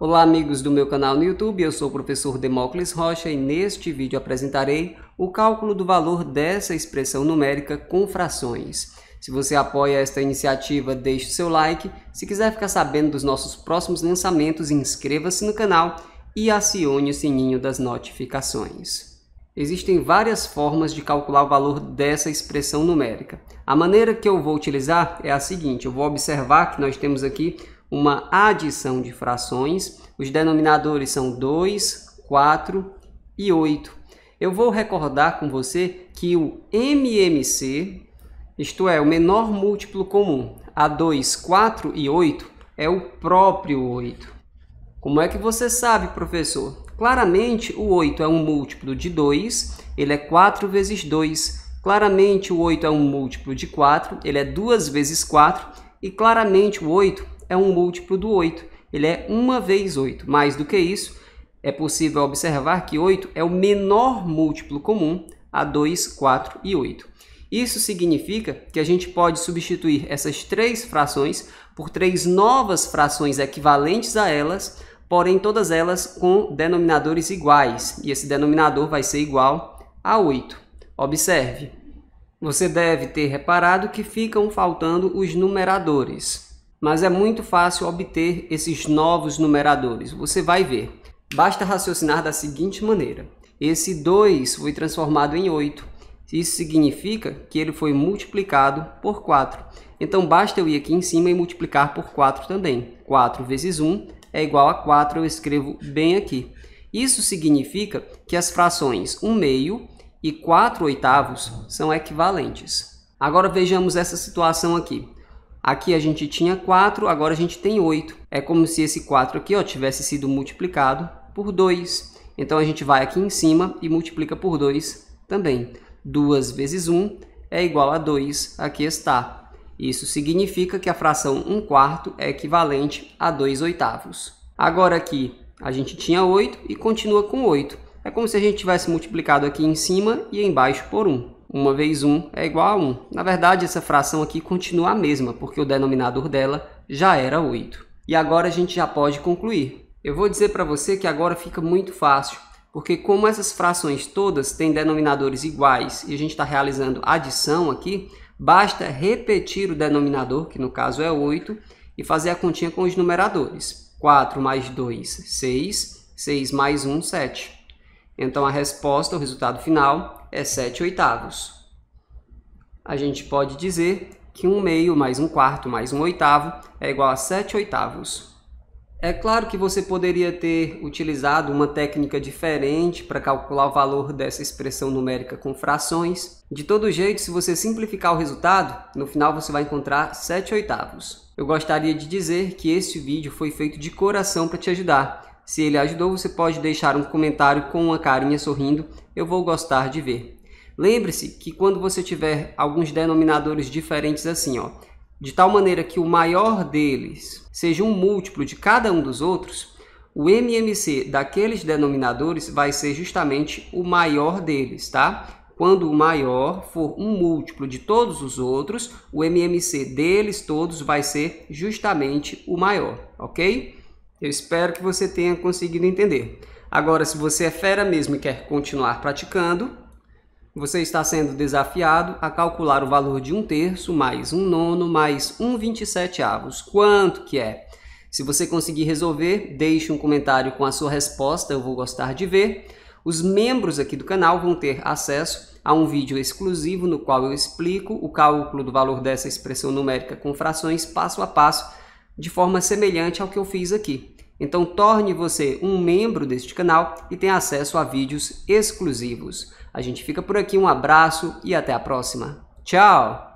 Olá amigos do meu canal no YouTube, eu sou o professor Demócles Rocha e neste vídeo apresentarei o cálculo do valor dessa expressão numérica com frações. Se você apoia esta iniciativa, deixe o seu like. Se quiser ficar sabendo dos nossos próximos lançamentos, inscreva-se no canal e acione o sininho das notificações. Existem várias formas de calcular o valor dessa expressão numérica. A maneira que eu vou utilizar é a seguinte, eu vou observar que nós temos aqui uma adição de frações. Os denominadores são 2, 4 e 8. Eu vou recordar com você que o MMC, isto é, o menor múltiplo comum, a 2, 4 e 8, é o próprio 8. Como é que você sabe, professor? Claramente, o 8 é um múltiplo de 2, ele é 4 vezes 2. Claramente, o 8 é um múltiplo de 4, ele é 2 vezes 4. E claramente, o 8 é um múltiplo do 8. Ele é uma vez 8. Mais do que isso, é possível observar que 8 é o menor múltiplo comum a 2, 4 e 8. Isso significa que a gente pode substituir essas três frações por três novas frações equivalentes a elas, porém todas elas com denominadores iguais, e esse denominador vai ser igual a 8. Observe, você deve ter reparado que ficam faltando os numeradores mas é muito fácil obter esses novos numeradores. Você vai ver. Basta raciocinar da seguinte maneira. Esse 2 foi transformado em 8. Isso significa que ele foi multiplicado por 4. Então, basta eu ir aqui em cima e multiplicar por 4 também. 4 vezes 1 é igual a 4, eu escrevo bem aqui. Isso significa que as frações 1 meio e 4 oitavos são equivalentes. Agora vejamos essa situação aqui. Aqui a gente tinha 4, agora a gente tem 8. É como se esse 4 aqui ó, tivesse sido multiplicado por 2. Então a gente vai aqui em cima e multiplica por 2 também. 2 vezes 1 é igual a 2, aqui está. Isso significa que a fração 1 quarto é equivalente a 2 oitavos. Agora aqui a gente tinha 8 e continua com 8. É como se a gente tivesse multiplicado aqui em cima e embaixo por 1. 1 vezes 1 é igual a 1. Na verdade, essa fração aqui continua a mesma, porque o denominador dela já era 8. E agora a gente já pode concluir. Eu vou dizer para você que agora fica muito fácil, porque como essas frações todas têm denominadores iguais e a gente está realizando adição aqui, basta repetir o denominador, que no caso é 8, e fazer a continha com os numeradores. 4 mais 2, 6. 6 mais 1, 7. Então a resposta, o resultado final, é 7 oitavos. A gente pode dizer que 1 um meio mais 1 um quarto mais 1 um oitavo é igual a 7 oitavos. É claro que você poderia ter utilizado uma técnica diferente para calcular o valor dessa expressão numérica com frações. De todo jeito, se você simplificar o resultado, no final você vai encontrar 7 oitavos. Eu gostaria de dizer que este vídeo foi feito de coração para te ajudar se ele ajudou, você pode deixar um comentário com uma carinha sorrindo, eu vou gostar de ver. Lembre-se que quando você tiver alguns denominadores diferentes assim, ó, de tal maneira que o maior deles seja um múltiplo de cada um dos outros, o MMC daqueles denominadores vai ser justamente o maior deles, tá? Quando o maior for um múltiplo de todos os outros, o MMC deles todos vai ser justamente o maior, ok? Eu espero que você tenha conseguido entender. Agora, se você é fera mesmo e quer continuar praticando, você está sendo desafiado a calcular o valor de um terço mais um nono mais um vinte e sete avos. Quanto que é? Se você conseguir resolver, deixe um comentário com a sua resposta, eu vou gostar de ver. Os membros aqui do canal vão ter acesso a um vídeo exclusivo no qual eu explico o cálculo do valor dessa expressão numérica com frações passo a passo de forma semelhante ao que eu fiz aqui. Então torne você um membro deste canal e tenha acesso a vídeos exclusivos. A gente fica por aqui, um abraço e até a próxima. Tchau!